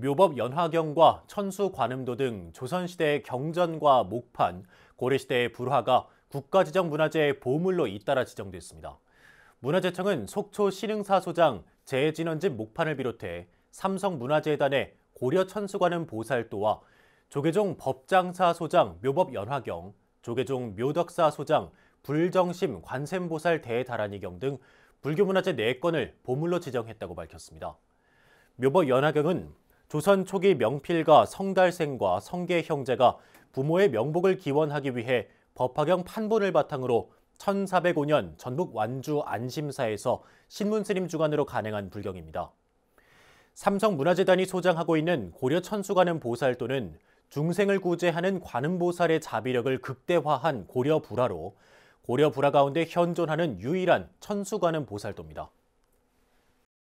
묘법 연화경과 천수관음도 등 조선시대의 경전과 목판, 고려시대의 불화가 국가지정문화재의 보물로 잇따라 지정됐습니다. 문화재청은 속초 신흥사 소장 재진원집 목판을 비롯해 삼성문화재단의 고려 천수관음 보살도와 조계종 법장사 소장 묘법 연화경, 조계종 묘덕사 소장 불정심 관샘보살 대다란이경 등 불교문화재 4건을 보물로 지정했다고 밝혔습니다. 묘법 연화경은 조선 초기 명필가 성달생과 성계 형제가 부모의 명복을 기원하기 위해 법화경 판본을 바탕으로 1405년 전북 완주 안심사에서 신문스님 주관으로 간행한 불경입니다. 삼성문화재단이 소장하고 있는 고려 천수관음 보살도는 중생을 구제하는 관음보살의 자비력을 극대화한 고려 불화로 고려 불화 가운데 현존하는 유일한 천수관음 보살도입니다.